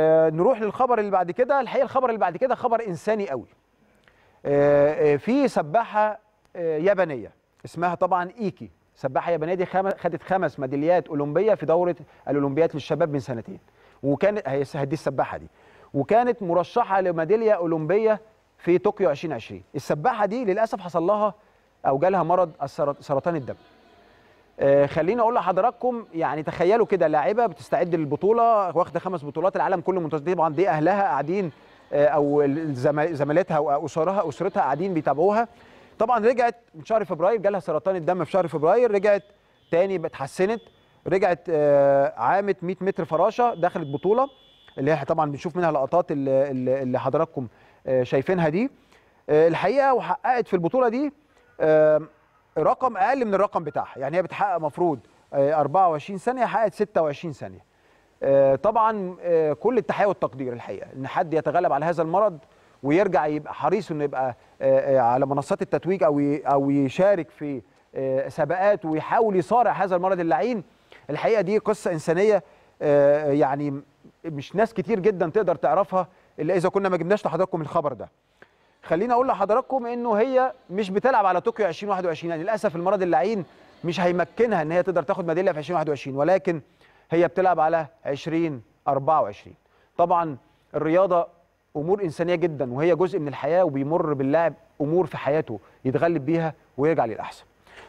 آه، نروح للخبر اللي بعد كده الحقيقه الخبر اللي بعد كده خبر انساني قوي آه، آه، في سباحه يابانيه اسمها طبعا ايكي سباحه يابانيه دي خدت خمس ميداليات اولمبيه في دوره الاولمبيات للشباب من سنتين وكانت هي دي السباحه دي وكانت مرشحه لميداليه اولمبيه في طوكيو 2020 السباحه دي للاسف حصل لها او جالها مرض سرطان الدم آه، خليني اقول لحضراتكم يعني تخيلوا كده لاعيبه بتستعد للبطوله واخده خمس بطولات العالم كله منتظر طبعا دي اهلها قاعدين آه، او زميلتها واسرها اسرتها قاعدين بيتابعوها طبعا رجعت من شهر فبراير جالها سرطان الدم في شهر فبراير رجعت تاني اتحسنت رجعت آه، عامت 100 متر فراشه دخلت بطوله اللي هي طبعا بنشوف منها لقطات اللي حضراتكم شايفينها دي الحقيقه وحققت في البطوله دي رقم اقل من الرقم بتاعها يعني هي بتحقق مفروض 24 آه، ثانيه حققت 26 ثانيه آه، طبعا آه، كل التحيه والتقدير الحقيقه ان حد يتغلب على هذا المرض ويرجع يبقى حريص انه يبقى على منصات التتويج او او يشارك في سباقات ويحاول يصارع هذا المرض اللعين الحقيقه دي قصه انسانيه يعني مش ناس كتير جدا تقدر تعرفها الا اذا كنا ما جبناش لحضراتكم الخبر ده خليني اقول لحضراتكم انه هي مش بتلعب على طوكيو 2021 يعني للاسف المرض اللعين مش هيمكنها ان هي تقدر تاخد ميداليه في 2021 ولكن هي بتلعب على 2024 طبعا الرياضه امور انسانيه جدا وهي جزء من الحياه وبيمر باللاعب امور في حياته يتغلب بيها ويرجع للاحسن